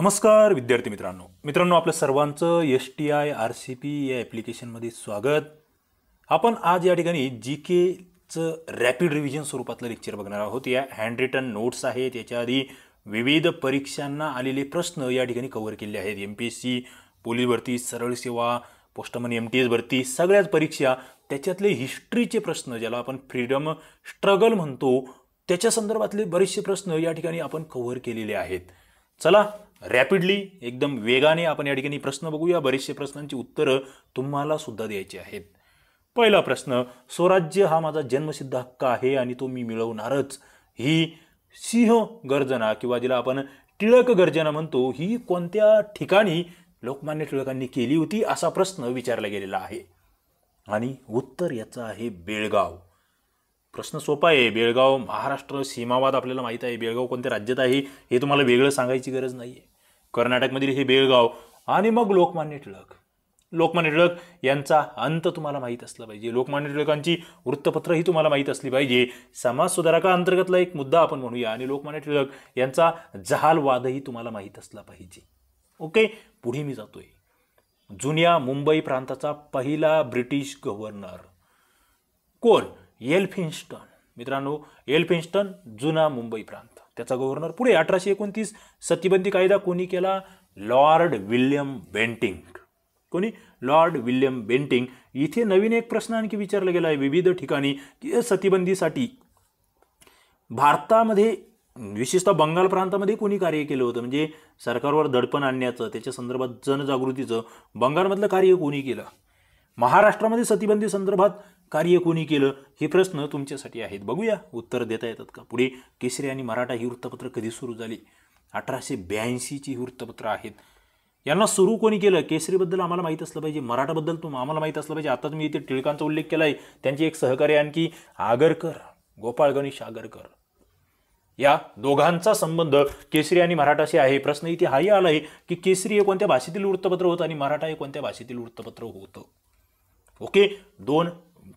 नमस्कार विद्यार्थी मित्रांनो मित्रांनो आपलं सर्वांचं S T I R C P या ॲप्लिकेशनमध्ये स्वागत आपण आज या ठिकाणी जी केचं रॅपिड रिव्हिजन स्वरूपातलं लेक्चर बघणार आहोत या हँड रिटन नोट्स आहेत याच्या आधी विविध परीक्षांना आलेले प्रश्न या ठिकाणी कव्हर केले आहेत M P S C police भरती सरळ सेवा पोस्टमन एम टी एस भरती सगळ्याच परीक्षा त्याच्यातले हिस्ट्रीचे प्रश्न ज्याला आपण फ्रीडम स्ट्रगल म्हणतो त्याच्या संदर्भातले बरेचसे प्रश्न या ठिकाणी आपण कव्हर केलेले आहेत चला रॅपिडली एकदम वेगाने आपण या ठिकाणी प्रश्न बघूया बरेचसे प्रश्नांची उत्तरं तुम्हाला सुद्धा द्यायची आहेत पहिला प्रश्न स्वराज्य हा माझा जन्मसिद्ध हक्क आहे आणि तो मी मिळवणारच ही सिंह गर्जना किंवा जिला आपण टिळक गर्जना म्हणतो ही कोणत्या ठिकाणी लोकमान्य टिळकांनी केली होती असा प्रश्न विचारला गेलेला आहे आणि उत्तर याचं आहे बेळगाव प्रश्न सोपा आहे बेळगाव महाराष्ट्र सीमावाद आपल्याला माहीत आहे बेळगाव कोणत्या राज्यात आहे हे तुम्हाला वेगळं सांगायची गरज नाही आहे कर्नाटकमधील हे बेळगाव आणि मग लोकमान्य टिळक लोकमान्य टिळक यांचा अंत तुम्हाला माहीत असला पाहिजे लोकमान्य टिळकांची वृत्तपत्र ही तुम्हाला माहीत असली पाहिजे समाज सुधारका अंतर्गतला एक मुद्दा आपण म्हणूया आणि लोकमान्य टिळक यांचा जहालवादही तुम्हाला माहीत असला पाहिजे ओके पुढे मी जातोय जुन्या मुंबई प्रांताचा पहिला ब्रिटिश गव्हर्नर कोण एल्फिन्स्टन मित्रांनो एल्फिन्स्टन जुना मुंबई प्रांत त्याचा गव्हर्नर पुढे अठराशे एकोणतीस सतीबंदी कायदा कोणी केला लॉर्ड विल्यम बेंटिंग कोणी लॉर्ड विल्यम बेंटिंग इथे नवीन एक प्रश्न आणखी विचारला गेला आहे विविध ठिकाणी की सतीबंदीसाठी भारतामध्ये विशेषतः बंगाल प्रांतामध्ये कोणी कार्य केलं होतं म्हणजे सरकारवर दडपण आणण्याचं त्याच्या संदर्भात जनजागृतीचं बंगालमधलं कार्य कोणी केलं महाराष्ट्रामध्ये सतीबंदी संदर्भात कार्य कोणी केलं हे प्रश्न तुमच्यासाठी आहेत बघूया उत्तर देता येतात का पुढे केसरी आणि मराठा ही वृत्तपत्र कधी सुरू झाली अठराशे ब्याऐंशीची ही वृत्तपत्र आहेत यांना सुरू कोणी केलं केसरीबद्दल आम्हाला माहीत असलं पाहिजे मराठाबद्दल तुम आम्हाला माहीत असलं पाहिजे आताच मी इथे टिळकांचा उल्लेख केला आहे त्यांचे एक सहकार्य आणखी आगरकर गोपाळ गणेश आगरकर या दोघांचा संबंध केसरी आणि मराठाशी आहे प्रश्न इथे हाही आला आहे की केसरी हे कोणत्या भाषेतील वृत्तपत्र होतं आणि मराठा हे कोणत्या भाषेतील वृत्तपत्र होतं ओके दोन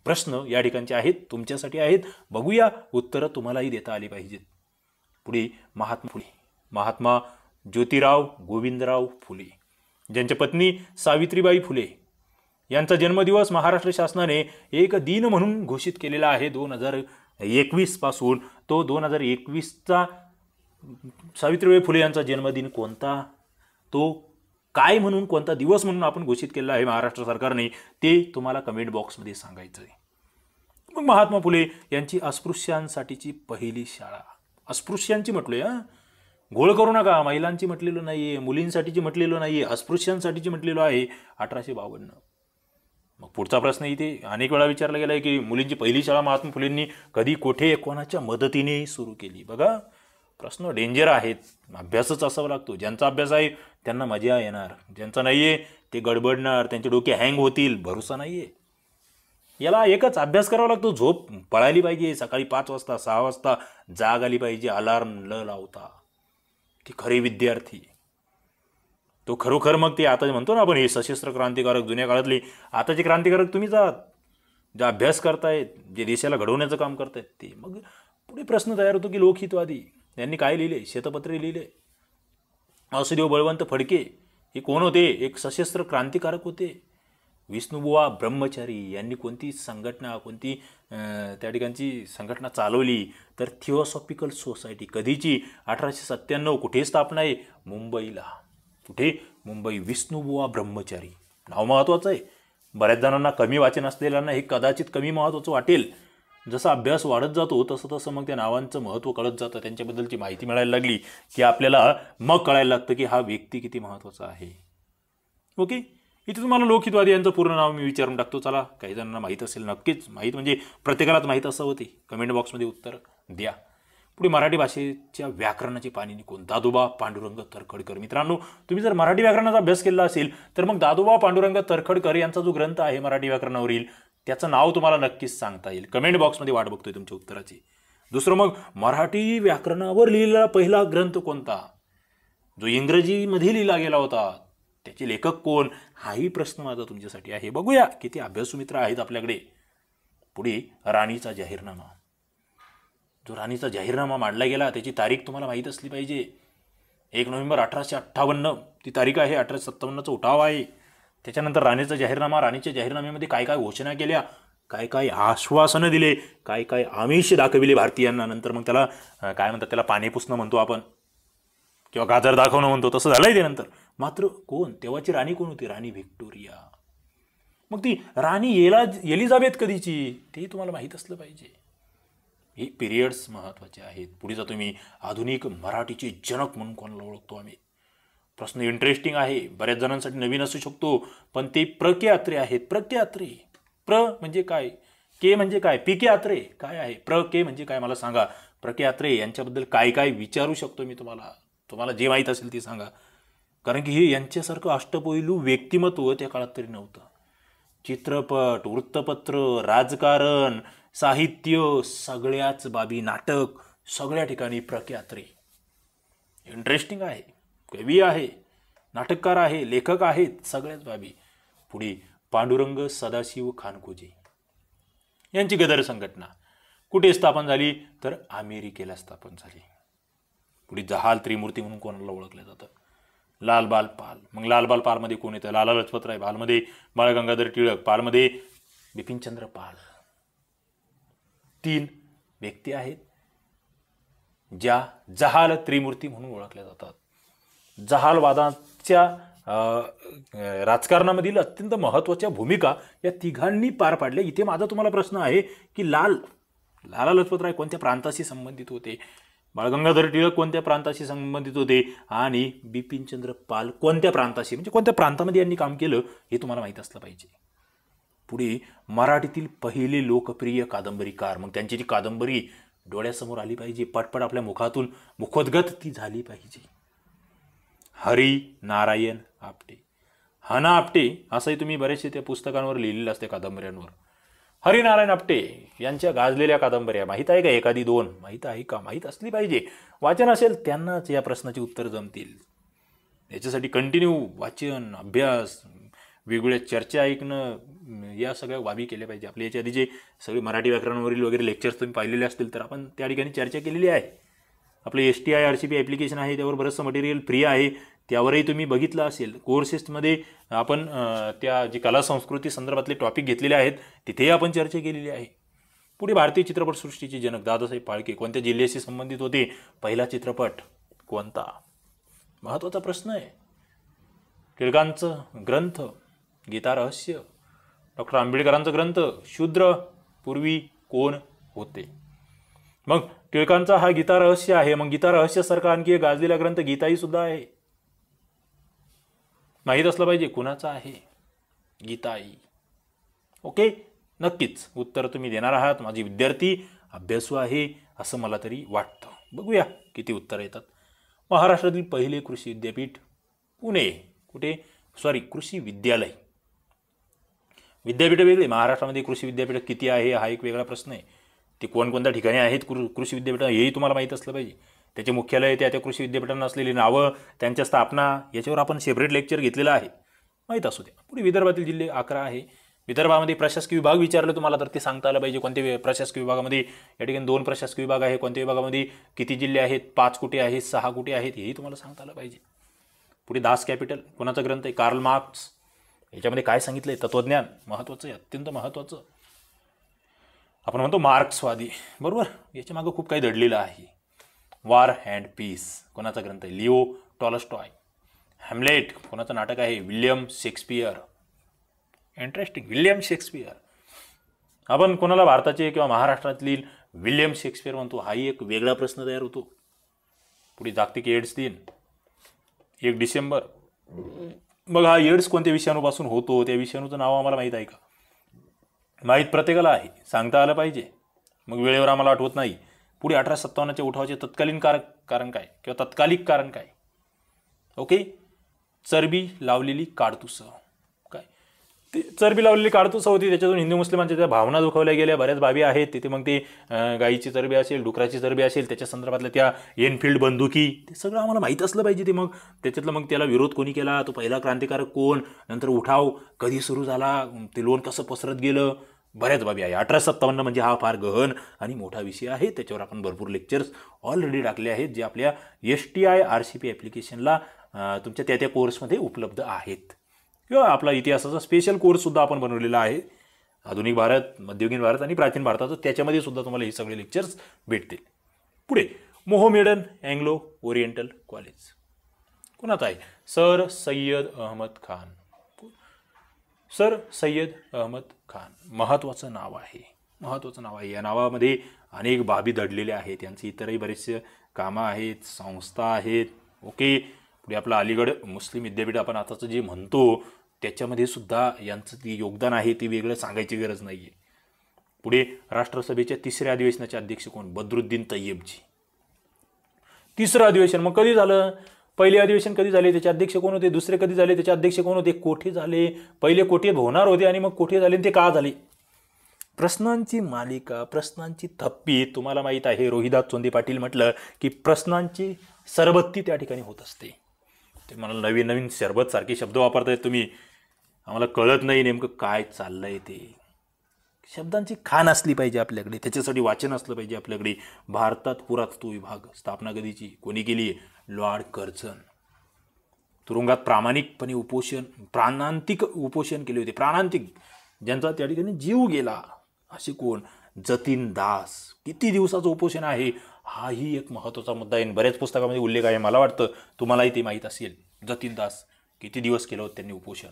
प्रश्न या ठिकाणचे आहेत तुमच्यासाठी आहेत बघूया उत्तरं तुम्हालाही देता आली पाहिजेत पुढे महात्मा फुले महात्मा ज्योतिराव गोविंदराव फुले ज्यांच्या पत्नी सावित्रीबाई फुले यांचा जन्मदिवस महाराष्ट्र शासनाने एक दिन म्हणून घोषित केलेला आहे दोन हजार एकवीसपासून तो दोन हजार एकवीसचा सावित्रीबाई फुले यांचा जन्मदिन कोणता तो काय म्हणून कोणता दिवस म्हणून आपण घोषित केला आहे महाराष्ट्र सरकारने ते तुम्हाला कमेंट बॉक्समध्ये सांगायचं आहे मग महात्मा फुले यांची अस्पृश्यांसाठीची पहिली शाळा अस्पृश्यांची म्हटलो या घोळ करू नका महिलांची म्हटलेलं नाही आहे मुलींसाठीची म्हटलेलं नाही आहे अस्पृश्यांसाठीची म्हटलेलं आहे अठराशे बावन्न मग पुढचा प्रश्न इथे अनेक वेळा विचारला गेला आहे की मुलींची पहिली शाळा महात्मा फुलेंनी कधी कोठे कोणाच्या मदतीने सुरू केली बघा प्रश्न डेंजर आहेत अभ्यासच असावा लागतो ज्यांचा अभ्यास आहे त्यांना मजा येणार ज्यांचा नाही आहे ते गडबडणार त्यांचे डोके हँग होतील भरोसा नाही आहे याला एकच अभ्यास करावा लागतो झोप पळायली पाहिजे सकाळी पाच वाजता सहा वाजता जाग आली पाहिजे अलार्म न लावता की खरे विद्यार्थी तो खरोखर मग ते आता म्हणतो ना आपण हे सशस्त्र क्रांतिकारक जुन्या काळातले आताचे क्रांतिकारक तुम्ही जात जे अभ्यास करतायत जे देशाला घडवण्याचं काम करतायत ते मग पुढे प्रश्न तयार होतो की लोकहितवादी यांनी काय लिहिले शेतपत्रे लिहिले असुदेव बळवंत फडके हे कोण होते एक सशस्त्र क्रांतिकारक होते विष्णुबुवा ब्रह्मचारी यांनी कोणती संघटना कोणती त्या ठिकाणची संघटना चालवली तर थिओसॉफिकल सोसायटी कधीची अठराशे सत्त्याण्णव कुठे स्थापना आहे मुंबईला कुठे मुंबई विष्णुबुवा ब्रह्मचारी नाव महत्त्वाचं आहे बऱ्याच जणांना कमी वाचन असलेल्यांना हे कदाचित कमी महत्त्वाचं वाटेल जसा अभ्यास वाढत जातो तसं तसं मग त्या नावांचं महत्त्व कळत जातं त्यांच्याबद्दलची माहिती मिळायला लागली की आपल्याला मग कळायला लागतं की हा व्यक्ती किती महत्त्वाचा आहे ओके इथे तुम्हाला लोकहितवादी यांचं पूर्ण नाव मी विचारून टाकतो चला काही जणांना माहीत असेल नक्कीच माहीत म्हणजे प्रत्येकालाच माहीत असं होते कमेंट बॉक्समध्ये उत्तर द्या पुढे मराठी भाषेच्या व्याकरणाची पाणी कोण दादोबा पांडुरंग तरखडकर मित्रांनो तुम्ही जर मराठी व्याकरणाचा अभ्यास केला असेल तर मग दादोबा पांडुरंग तरखडकर यांचा जो ग्रंथ आहे मराठी व्याकरणावरील त्याचं नाव तुम्हाला नक्कीच सांगता येईल कमेंट बॉक्समध्ये वाट बघतोय तुमच्या उत्तराची दुसरं मग मराठी व्याकरणावर लिहिलेला पहिला ग्रंथ कोणता जो इंग्रजीमध्ये लिहिला गेला होता त्याचे लेखक कोण हाही प्रश्न माझा तुमच्यासाठी आहे बघूया किती अभ्यासू मित्र आहेत आपल्याकडे पुढे राणीचा जाहीरनामा जो राणीचा जाहीरनामा मांडला गेला त्याची तारीख तुम्हाला माहीत असली पाहिजे एक नोव्हेंबर अठराशे अठ्ठावन्न ती तारीख आहे अठराशे सत्तावन्नचा उठाव आहे त्याच्यानंतर राणीचा जाहीरनामा राणीच्या जाहीरनाम्यामध्ये काय काय घोषणा केल्या काय काय आश्वासनं दिले काय काय आमिष दाखविले भारतीयांना नंतर मग त्याला काय म्हणतात त्याला पाणी म्हणतो आपण किंवा गाजर दाखवणं म्हणतो तसं झालंय ते नंतर मात्र कोण तेव्हाची राणी कोण होती राणी व्हिक्टोरिया मग ती राणी येला एलिझाबेथ कधीची ते तुम्हाला माहीत असलं पाहिजे हे पिरियड्स महत्त्वाचे आहेत पुढे जातो मी आधुनिक मराठीचे जनक म्हणून कोणाला ओळखतो आम्ही प्रश्न इंटरेस्टिंग आहे बऱ्याच जणांसाठी नवीन असू शकतो पण ते प्र के आहेत प्र प्र म्हणजे काय के म्हणजे काय पिके के आत्रे काय आहे प्र के म्हणजे काय मला सांगा प्र के यांच्याबद्दल काय काय विचारू शकतो मी तुम्हाला तुम्हाला जे माहीत असेल ते सांगा कारण की हे यांच्यासारखं अष्टपैलू व्यक्तिमत्व त्या काळात तरी नव्हतं चित्रपट वृत्तपत्र राजकारण साहित्य सगळ्याच बाबी नाटक सगळ्या ठिकाणी प्रख्यात्रे इंटरेस्टिंग आहे कवी आहे नाटककार आहे लेखक आहेत सगळ्याच बाबी पुढे पांडुरंग सदाशिव खानकोजी यांची गदर संघटना कुठे स्थापन झाली तर अमेरिकेला स्थापन झाली पुढे जहाल त्रिमूर्ती म्हणून कोणाला ओळखलं जातं लालबाल पाल मग लालबाल पालमध्ये कोण येतं लाला लजपतराय पालमध्ये बाळ गंगाधर टिळक पालमध्ये बिपिनचंद्र पाल तीन व्यक्ती आहेत ज्या जहाल त्रिमूर्ती म्हणून ओळखल्या जातात जहालवादाच्या राजकारणामधील अत्यंत महत्त्वाच्या भूमिका या तिघांनी पार पाडल्या इथे माझा तुम्हाला प्रश्न आहे की लाल लाला लजपतराय कोणत्या प्रांताशी संबंधित होते बाळगंगाधर टिळक कोणत्या प्रांताशी संबंधित होते आणि बिपिनचंद्र पाल कोणत्या प्रांताशी म्हणजे कोणत्या प्रांतामध्ये यांनी काम केलं हे तुम्हाला माहीत असलं पाहिजे पुढे मराठीतील पहिले लोकप्रिय कादंबरीकार मग त्यांची जी कादंबरी डोळ्यासमोर आली पाहिजे पटपट आपल्या मुखातून मुखोद्गत ती झाली पाहिजे हरी नारायण आपटे हना आपटे असंही तुम्ही बरेचसे त्या पुस्तकांवर लिहिलेलं असते कादंबऱ्यांवर हरिनारायण आपटे यांच्या गाजलेल्या कादंबऱ्या माहीत आहे का एखादी दोन माहीत आहे का माहीत असली पाहिजे वाचन असेल त्यांनाच या प्रश्नाची उत्तर जमतील याच्यासाठी कंटिन्यू वाचन अभ्यास वेगवेगळ्या चर्चा ऐकणं या सगळ्या बाबी केल्या पाहिजे आपल्या याच्या आधी जे सगळे मराठी व्याकरणावरील वगैरे लेक्चर्स तुम्ही पाहिलेले असतील तर आपण त्या ठिकाणी चर्चा केलेली आहे आपलं S T I R C P application आहे त्यावर बरंचसं मटेरियल फ्री आहे त्यावरही तुम्ही बघितलं असेल कोर्सेसमध्ये आपण त्या जी कला संस्कृती संदर्भातले टॉपिक घेतलेले आहेत तिथेही आपण चर्चा केलेली आहे पुढे भारतीय चित्रपटसृष्टीचे जनक दादासाहेब फाळके कोणत्या जिल्ह्याशी संबंधित होते पहिला चित्रपट कोणता महत्त्वाचा प्रश्न आहे टिळकांचं ग्रंथ गीता रहस्य डॉक्टर आंबेडकरांचा ग्रंथ शूद्र पूर्वी कोण होते मग टिळकांचा हा गीता रहस्य आहे मग गीता रहस्यासारखा आणखी गाजलेला ग्रंथ गीताही सुद्धा आहे माहीत असलं पाहिजे कुणाचं आहे गीताई ओके नक्कीच उत्तर तुम्ही देणार आहात माझी विद्यार्थी अभ्यासू आहे असं मला तरी वाटतं बघूया किती उत्तरं येतात महाराष्ट्रातील पहिले कृषी विद्यापीठ पुणे कुठे सॉरी कृषी विद्यालय विद्यापीठ वेगळी महाराष्ट्रामध्ये कृषी विद्यापीठ किती आहे हा एक वेगळा प्रश्न आहे ते कोणकोणत्या ठिकाणी आहेत कृ कृषी विद्यापीठ हेही तुम्हाला माहीत असलं पाहिजे त्याचे मुख्यालय त्या त्या कृषी विद्यापीठांना असलेली नावं त्यांच्या स्थापना याच्यावर आपण सेपरेट लेक्चर घेतलेलं आहे माहीत असू द्या पुढे विदर्भातील जिल्हे अकरा आहे विदर्भामध्ये प्रशासकीय विभाग विचारले तुम्हाला तर ते सांगता आलं पाहिजे कोणते प्रशासकीय विभागामध्ये या ठिकाणी दोन प्रशासकीय विभाग आहे कोणत्या विभागामध्ये किती जिल्हे आहेत पाच कुठे आहेत सहा कुठे आहेत हेही तुम्हाला सांगता आलं पाहिजे पुढे दास कॅपिटल कोणाचा ग्रंथ आहे कार्ल मार्क्स याच्यामध्ये काय सांगितलं आहे तत्त्वज्ञान महत्त्वाचं आहे अत्यंत महत्त्वाचं आपण म्हणतो मार्क्सवादी बरोबर याच्या मागं खूप काही दडलेलं आहे वार हँड पीस कोणाचा ग्रंथ आहे लिओ टॉलस्टॉय हॅमलेट कोणाचं नाटक आहे William Shakespeare interesting William Shakespeare आपण कोणाला भारताचे किंवा महाराष्ट्रातील विल्यम शेक्सपियर म्हणतो हाही एक वेगळा प्रश्न तयार होतो पुढे जागतिक एड्स दिन एक डिसेंबर मग हा एड्स कोणत्या विषाणूपासून होतो त्या विषाणूचं नाव आम्हाला माहीत आहे का माहीत प्रत्येकाला आहे सांगता आलं पाहिजे मग वेळेवर आम्हाला आठवत नाही पुढे अठरा सत्तावन्नच्या उठावाचे तत्कालीन कार कारण काय किंवा तत्कालिक कारण काय ओके चरबी लावलेली काडतुसं काय ते चरबी लावलेली काडतुसं होती त्याच्यातून हिंदू मुस्लिमांच्या त्या भावना दुखवल्या गेल्या बऱ्याच बाबी आहेत तिथे मग ते गाईची चरबी असेल डुकराची चरबी असेल त्याच्या संदर्भातल्या त्या एनफिल्ड बंदुकी ते सगळं आम्हाला माहीत असलं पाहिजे ते मग त्याच्यातलं मग त्याला विरोध कोणी केला तो पहिला क्रांतिकारक कोण नंतर उठाव कधी सुरू झाला ते लोन कसं पसरत गेलं बऱ्याच बाबी आहे अठरा सत्तावन्न म्हणजे हा फार गहन आणि मोठा विषय आहे त्याच्यावर आपण भरपूर लेक्चर्स ऑलरेडी टाकले आहेत जे आपल्या S T I R C P ॲप्लिकेशनला तुमच्या त्या त्या कोर्समध्ये उपलब्ध आहेत किंवा आपला इतिहासाचा स्पेशल कोर्ससुद्धा आपण बनवलेला आहे आधुनिक भारत मध्ययुगीन भारत आणि प्राचीन भारताचं त्याच्यामध्ये सुद्धा तुम्हाला हे सगळे लेक्चर्स भेटतील पुढे मोहमेडन अँग्लो ओरिएंटल कॉलेज कोणाचा आहे सर सय्यद अहमद खान सर सय्यद अहमद खान महत्त्वाचं नाव आहे महत्त्वाचं नाव आहे या नावामध्ये अनेक बाबी दडलेल्या आहेत यांचे इतरही बरेचसे कामं आहेत संस्था आहेत ओके पुढे आपलं अलीगड मुस्लिम विद्यापीठ आपण आताचं जे म्हणतो त्याच्यामध्ये सुद्धा यांचं ते योगदान आहे ते वेगळं सांगायची गरज नाही आहे पुढे राष्ट्रसभेच्या तिसऱ्या अधिवेशनाचे अध्यक्ष कोण बदरुद्दीन तय्यबजी तिसरं अधिवेशन मग कधी झालं पहिले अधिवेशन कधी झाले त्याचे अध्यक्ष कोण होते दुसरे कधी झाले त्याचे अध्यक्ष कोण होते कोठे झाले पहिले कोठे होणार होते आणि मग कोठे झाले ते का झाले प्रश्नांची मालिका प्रश्नांची थप्पी तुम्हाला माहीत आहे रोहिदास चोंदे पाटील म्हटलं की प्रश्नांची सरबत्ती त्या ठिकाणी होत असते ते मला नवीन नवीन सारखे शब्द वापरतायत तुम्ही आम्हाला कळत नाही नेमकं काय चाललंय ते शब्दांची खाण असली पाहिजे आपल्याकडे त्याच्यासाठी वाचन असलं पाहिजे आपल्याकडे भारतात पुरातत्व विभाग स्थापना कधीची कोणी केली आहे लॉर्ड कर्झन तुरुंगात प्रामाणिकपणे उपोषण प्राणांतिक उपोषण केले होते प्राणांतिक ज्यांचा त्या ठिकाणी जीव गेला असे कोण जतीन दास किती दिवसाचं उपोषण आहे हाही एक महत्त्वाचा मुद्दा आहे बऱ्याच पुस्तकामध्ये उल्लेख आहे मला वाटतं तुम्हालाही ते माहीत असेल जतीन दास किती दिवस केलं होतं त्यांनी उपोषण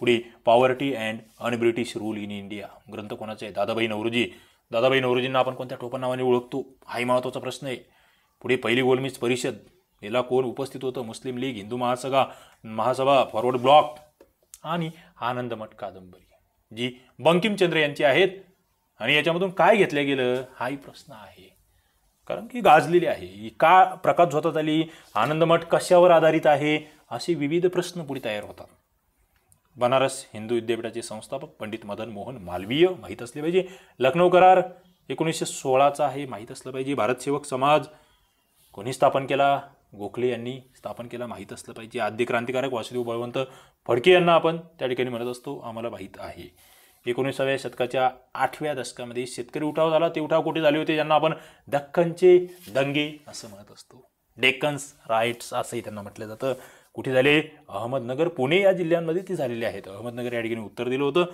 पुढे poverty and unBritish rule in India ग्रंथ कोणाचे आहे दादाबाई नवरोजी दादाबाई नवरोजींना आपण कोणत्या टोपण नावाने ओळखतो हाही महत्त्वाचा प्रश्न आहे पुढे पहिली गोलमीज परिषद याला कोण उपस्थित होतं मुस्लिम लीग हिंदू महासभा महासभा फॉरवर्ड ब्लॉक आणि आनंदमठ कादंबरी जी बंकिमचंद्र यांची आहेत आणि याच्यामधून काय घेतलं गेलं हाही प्रश्न आहे कारण की गाजलेली आहे का प्रकाश झोतात आली आनंदमठ कशावर आधारित आहे असे विविध प्रश्न पुढे तयार होतात बनारस हिंदू विद्यापीठाचे संस्थापक पंडित मदन मोहन मालवीय माहीत असले पाहिजे लखनौ करार एकोणीसशे सोळाचा हे माहीत असलं पाहिजे भारत सेवक समाज कोणी स्थापन केला गोखले यांनी स्थापन केला माहीत असलं पाहिजे आद्य क्रांतिकारक वासुदेव बळवंत फडके यांना आपण त्या ठिकाणी म्हणत असतो आम्हाला माहीत आहे एकोणीसाव्या शतकाच्या आठव्या दशकामध्ये शेतकरी उठाव झाला ते उठाव कुठे झाले होते ज्यांना आपण दख्खनचे दंगे असं म्हणत असतो डेक्कन्स राईट्स असंही त्यांना म्हटलं जातं कुठे झाले अहमदनगर पुणे या जिल्ह्यांमध्ये ती झालेली आहेत अहमदनगर या ठिकाणी उत्तर दिलं होतं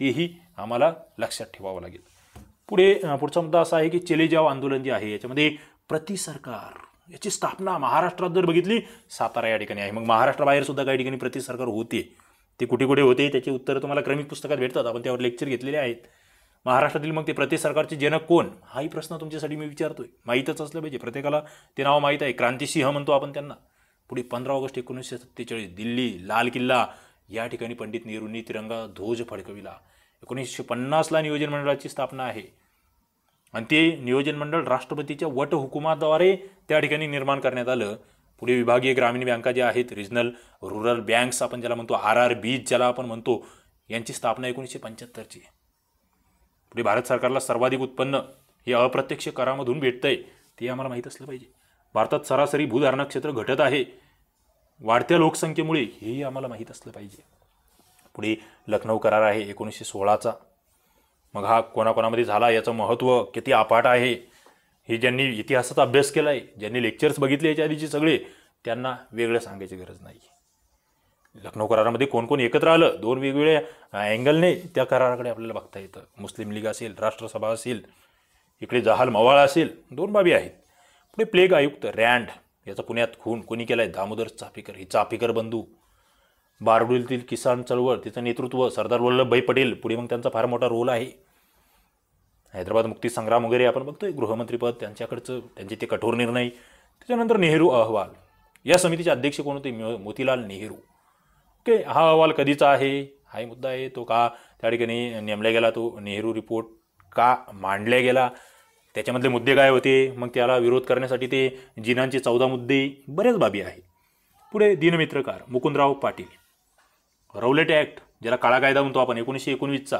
तेही आम्हाला लक्षात ठेवावं लागेल पुढे पुढचा मुद्दा असा आहे की जाव आंदोलन जे आहे याच्यामध्ये प्रति सरकार याची स्थापना महाराष्ट्रात जर बघितली सातारा या ठिकाणी आहे मग महाराष्ट्राबाहेर सुद्धा काही ठिकाणी प्रति सरकार होते ते कुठे कुठे होते त्याची उत्तर तुम्हाला क्रमिक पुस्तकात भेटतात आपण त्यावर लेक्चर घेतलेले आहेत महाराष्ट्रातील मग ते प्रति सरकारचे जनक कोण हाही प्रश्न तुमच्यासाठी मी विचारतोय माहीतच असलं पाहिजे प्रत्येकाला ते नाव माहीत आहे क्रांतिसिंह म्हणतो आपण त्यांना पुढे पंधरा ऑगस्ट एकोणीसशे सत्तेचाळीस दिल्ली लाल किल्ला या ठिकाणी पंडित नेहरूंनी तिरंगा ध्वज फडकविला एकोणीसशे पन्नासला नियोजन मंडळाची स्थापना आहे आणि ते नियोजन मंडळ राष्ट्रपतीच्या वटहुकुमाद्वारे त्या ठिकाणी निर्माण करण्यात आलं पुढे विभागीय ग्रामीण बँका ज्या आहेत रिजनल रुरल बँक्स आपण ज्याला म्हणतो आर आर बीज ज्याला आपण म्हणतो यांची स्थापना एकोणीसशे पंच्याहत्तरची पुढे भारत सरकारला सर्वाधिक उत्पन्न हे अप्रत्यक्ष करामधून भेटतंय ते आम्हाला माहीत असलं पाहिजे भारतात सरासरी भूधारणा क्षेत्र घटत आहे वाढत्या लोकसंख्येमुळे हेही आम्हाला माहीत असलं पाहिजे पुढे लखनौ करार आहे एकोणीसशे सोळाचा मग हा कोणाकोणामध्ये झाला याचं महत्त्व किती आपाट आहे हे ज्यांनी इतिहासाचा अभ्यास केला आहे ज्यांनी लेक्चर्स बघितले याच्या आधीचे सगळे त्यांना वेगळं सांगायची गरज नाही लखनौ करारामध्ये कोण कोण एकत्र आलं दोन वेगवेगळ्या अँगलने त्या कराराकडे आपल्याला बघता येतं मुस्लिम लीग असेल राष्ट्रसभा असेल इकडे जहाल मवाळ असेल दोन बाबी आहेत पुणे प्लेग आयुक्त रँड याचा पुण्यात खून कोणी केलाय आहे दामोदर चाफीकर ही चाफीकर बंधू बारडोलीतील किसान चळवळ तिचं नेतृत्व सरदार वल्लभभाई पटेल पुढे मग त्यांचा फार मोठा रोल आहे हैदराबाद मुक्तीसंग्राम वगैरे आपण बघतोय गृहमंत्रीपद त्यांच्याकडचं त्यांचे ते कठोर निर्णय त्याच्यानंतर नेहरू अहवाल या समितीचे अध्यक्ष कोण होते मोतीलाल नेहरू ओके हा अहवाल कधीचा आहे हाही मुद्दा आहे तो का त्या ठिकाणी नेमला गेला तो नेहरू रिपोर्ट का मांडला गेला त्याच्यामधले मुद्दे काय होते मग त्याला विरोध करण्यासाठी ते जिनांचे चौदा मुद्दे बऱ्याच बाबी आहेत पुढे दिनमित्रकार मुकुंदराव पाटील रौलेट ॲक्ट ज्याला काळा कायदा म्हणतो आपण एकोणीसशे एकोणवीसचा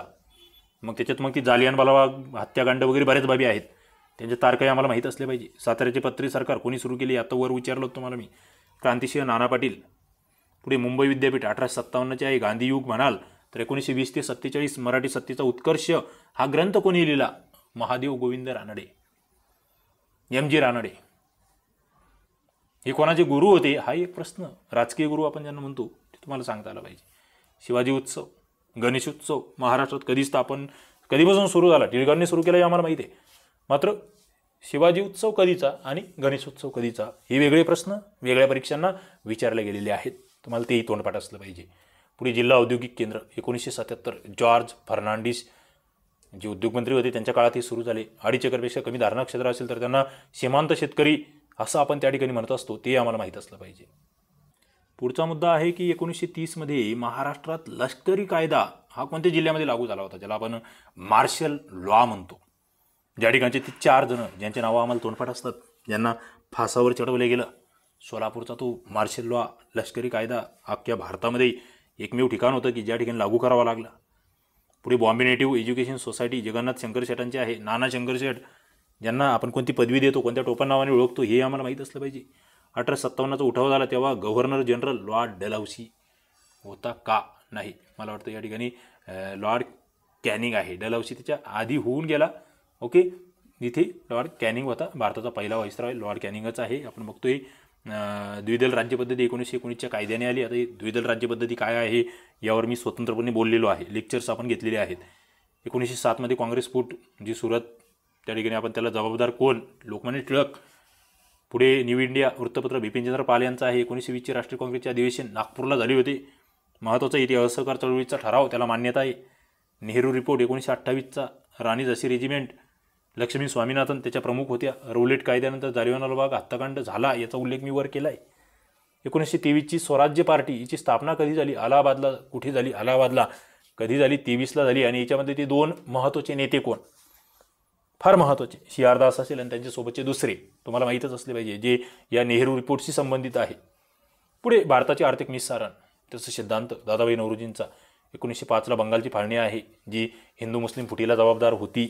मग त्याच्यात मग ती जालियानवाला हत्याकांड वगैरे बऱ्याच बाबी आहेत त्यांचे तारकाही आम्हाला माहीत असले पाहिजे साताऱ्याचे पत्री सरकार कोणी सुरू केली आता वर विचारलं तुम्हाला मी क्रांतिसिंह नाना पाटील पुढे मुंबई विद्यापीठ अठराशे सत्तावन्नचे आहे गांधी युग म्हणाल तर एकोणीसशे वीस ते सत्तेचाळीस मराठी सत्तेचा उत्कर्ष हा ग्रंथ कोणी लिहिला महादेव गोविंद रानडे एम जी रानडे हे कोणाचे गुरु होते हा एक प्रश्न राजकीय गुरु आपण ज्यांना म्हणतो ते तुम्हाला सांगता आला पाहिजे शिवाजी उत्सव गणेश उत्सव महाराष्ट्रात कधी स्थापन कधीपासून सुरू झाला टिळकांनी सुरू केला हे आम्हाला माहिती आहे मात्र शिवाजी उत्सव कधीचा आणि गणेश उत्सव कधीचा हे वेगळे प्रश्न वेगळ्या परीक्षांना विचारले गेलेले आहेत तुम्हाला तेही तोंडपाठ असलं पाहिजे पुढे जिल्हा औद्योगिक केंद्र एकोणीसशे सत्याहत्तर जॉर्ज फर्नांडिस जे उद्योगमंत्री होते त्यांच्या काळात हे सुरू झाले अडीच एकरपेक्षा कमी धारणा क्षेत्र असेल तर त्यांना सीमांत शेतकरी असं आपण त्या ठिकाणी म्हणत असतो ते आम्हाला माहीत असलं पाहिजे पुढचा मुद्दा आहे की एकोणीसशे तीसमध्ये महाराष्ट्रात लष्करी कायदा हा कोणत्या जिल्ह्यामध्ये लागू झाला होता ज्याला आपण मार्शल लॉ म्हणतो ज्या ठिकाणचे ती चार जणं ज्यांचे नावं आम्हाला तोंडफाट असतात ज्यांना फासावर चढवले गेलं सोलापूरचा तो मार्शल लॉ लष्करी कायदा अख्ख्या भारतामध्ये एकमेव ठिकाण होतं की ज्या ठिकाणी लागू करावा लागला पुढे Bombay Native Education Society Jagannath Shankar शेटांचे आहे नाना शंकर शेट ज्यांना आपण कोणती पदवी देतो कोणत्या टोपण नावाने ओळखतो हे आम्हाला माहीत असलं पाहिजे अठराशे सत्तावन्नचा उठाव झाला तेव्हा गव्हर्नर जनरल लॉर्ड डलाउसी होता का नाही मला वाटतं या ठिकाणी लॉर्ड कॅनिंग आहे डलाउसी त्याच्या आधी होऊन गेला ओके इथे लॉर्ड कॅनिंग होता भारताचा पहिला आहे लॉर्ड कॅनिंगच आहे आपण बघतोय द्विदल राज्यपद्धती एकोणीसशे एकोणीसच्या कायद्याने आली आता द्विदल राज्यपद्धती काय आहे यावर मी स्वतंत्रपणे बोललेलो आहे लेक्चर्स आपण घेतलेले आहेत एकोणीसशे सातमध्ये काँग्रेस फूट जी सुरत त्या ठिकाणी आपण त्याला जबाबदार कोण लोकमान्य टिळक पुढे न्यू इंडिया वृत्तपत्र बिपिनचंद्र पाल यांचा आहे एकोणीसशे वीसचे राष्ट्रीय काँग्रेसचे अधिवेशन नागपूरला झाले होते महत्त्वाचा इतिहास असहकार चळवळीचा ठराव त्याला मान्यता आहे नेहरू रिपोर्ट एकोणीसशे अठ्ठावीसचा राणी जशी रेजिमेंट लक्ष्मी स्वामीनाथन त्याच्या प्रमुख होत्या रोलेट कायद्यानंतर भाग हत्याकांड झाला याचा उल्लेख मी वर केला आहे एकोणीसशे तेवीसची स्वराज्य पार्टी हिची स्थापना कधी झाली अलाहाबादला कुठे झाली अलाहाबादला कधी झाली तेवीसला झाली आणि याच्यामध्ये ते दोन महत्त्वाचे नेते कोण फार महत्त्वाचे सी आर असेल आणि त्यांच्यासोबतचे दुसरे तुम्हाला माहीतच असले पाहिजे जे या नेहरू रिपोर्टशी संबंधित आहे पुढे भारताचे आर्थिक निस्सारण त्याचा सिद्धांत दादाबाई नवरुजींचा एकोणीसशे पाचला बंगालची फाळणी आहे जी हिंदू मुस्लिम फुटीला जबाबदार होती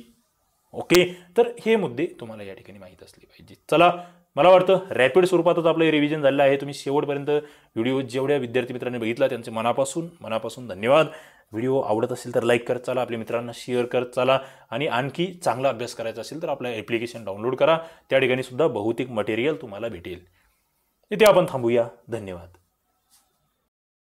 ओके तर हे मुद्दे तुम्हाला या ठिकाणी माहीत असले पाहिजे चला मला वाटतं रॅपिड स्वरूपातच आपलं हे रिव्हिजन झालेलं आहे तुम्ही शेवटपर्यंत व्हिडिओ जेवढ्या विद्यार्थी मित्रांनी बघितला त्यांचे मनापासून मनापासून धन्यवाद व्हिडिओ आवडत असेल तर लाईक करत चाला आपल्या मित्रांना शेअर करत चाला आणि आणखी चांगला अभ्यास करायचा असेल तर आपलं ॲप्लिकेशन डाउनलोड करा त्या ठिकाणी सुद्धा बहुतेक मटेरियल तुम्हाला भेटेल इथे आपण थांबूया धन्यवाद